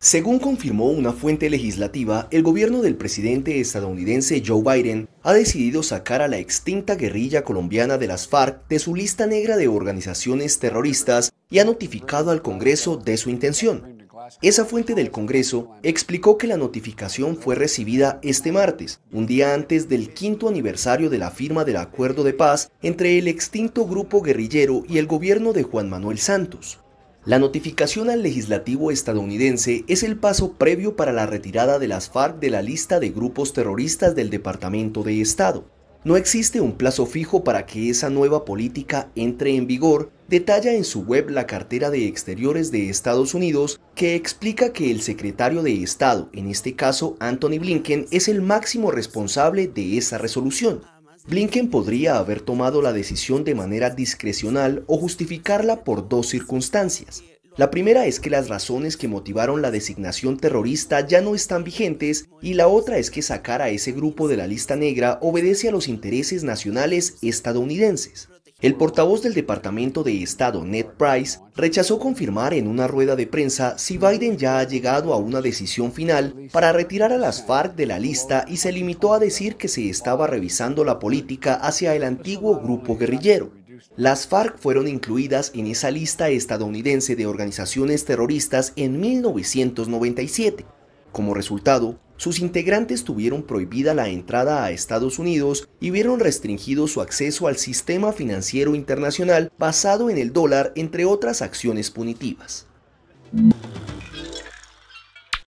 Según confirmó una fuente legislativa, el gobierno del presidente estadounidense Joe Biden ha decidido sacar a la extinta guerrilla colombiana de las FARC de su lista negra de organizaciones terroristas y ha notificado al Congreso de su intención. Esa fuente del Congreso explicó que la notificación fue recibida este martes, un día antes del quinto aniversario de la firma del acuerdo de paz entre el extinto grupo guerrillero y el gobierno de Juan Manuel Santos. La notificación al legislativo estadounidense es el paso previo para la retirada de las FARC de la lista de grupos terroristas del Departamento de Estado. No existe un plazo fijo para que esa nueva política entre en vigor, detalla en su web la cartera de Exteriores de Estados Unidos, que explica que el secretario de Estado, en este caso Anthony Blinken, es el máximo responsable de esa resolución. Blinken podría haber tomado la decisión de manera discrecional o justificarla por dos circunstancias. La primera es que las razones que motivaron la designación terrorista ya no están vigentes y la otra es que sacar a ese grupo de la lista negra obedece a los intereses nacionales estadounidenses. El portavoz del Departamento de Estado, Ned Price, rechazó confirmar en una rueda de prensa si Biden ya ha llegado a una decisión final para retirar a las FARC de la lista y se limitó a decir que se estaba revisando la política hacia el antiguo grupo guerrillero. Las FARC fueron incluidas en esa lista estadounidense de organizaciones terroristas en 1997. Como resultado, sus integrantes tuvieron prohibida la entrada a Estados Unidos y vieron restringido su acceso al sistema financiero internacional basado en el dólar, entre otras acciones punitivas.